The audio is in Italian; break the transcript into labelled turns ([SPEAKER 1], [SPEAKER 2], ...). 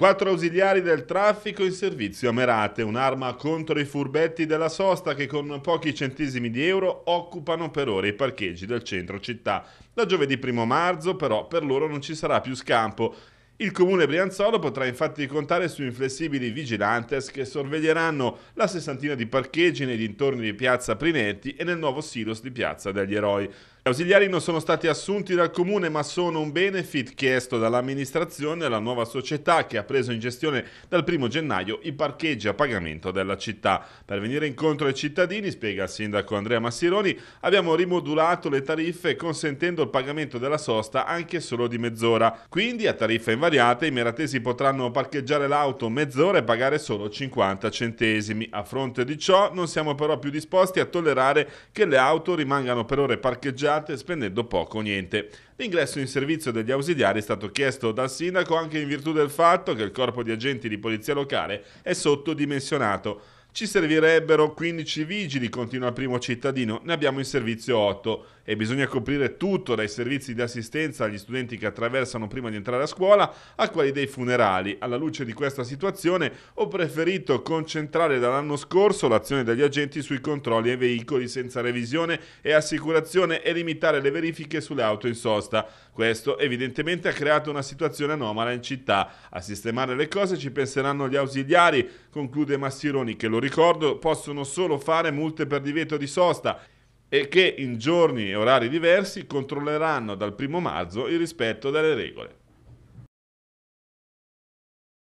[SPEAKER 1] Quattro ausiliari del traffico in servizio a Merate, un'arma contro i furbetti della sosta che con pochi centesimi di euro occupano per ore i parcheggi del centro città. Da giovedì 1 marzo però per loro non ci sarà più scampo. Il comune brianzolo potrà infatti contare su inflessibili vigilantes che sorveglieranno la sessantina di parcheggi nei dintorni di Piazza Prinetti e nel nuovo silos di Piazza degli Eroi. Gli ausiliari non sono stati assunti dal comune ma sono un benefit chiesto dall'amministrazione alla nuova società che ha preso in gestione dal 1 gennaio i parcheggi a pagamento della città. Per venire incontro ai cittadini, spiega il sindaco Andrea Massironi, abbiamo rimodulato le tariffe consentendo il pagamento della sosta anche solo di mezz'ora, quindi a tariffa invariata svariate, i meratesi potranno parcheggiare l'auto mezz'ora e pagare solo 50 centesimi. A fronte di ciò non siamo però più disposti a tollerare che le auto rimangano per ore parcheggiate spendendo poco o niente. L'ingresso in servizio degli ausiliari è stato chiesto dal sindaco anche in virtù del fatto che il corpo di agenti di polizia locale è sottodimensionato. Ci servirebbero 15 vigili, continua il primo cittadino, ne abbiamo in servizio 8 e bisogna coprire tutto dai servizi di assistenza agli studenti che attraversano prima di entrare a scuola a quelli dei funerali. Alla luce di questa situazione ho preferito concentrare dall'anno scorso l'azione degli agenti sui controlli ai veicoli senza revisione e assicurazione e limitare le verifiche sulle auto in sosta. Questo evidentemente ha creato una situazione anomala in città. A sistemare le cose ci penseranno gli ausiliari, conclude Massironi che lo ricordo, possono solo fare multe per divieto di sosta e che in giorni e orari diversi controlleranno dal 1 marzo il rispetto delle regole.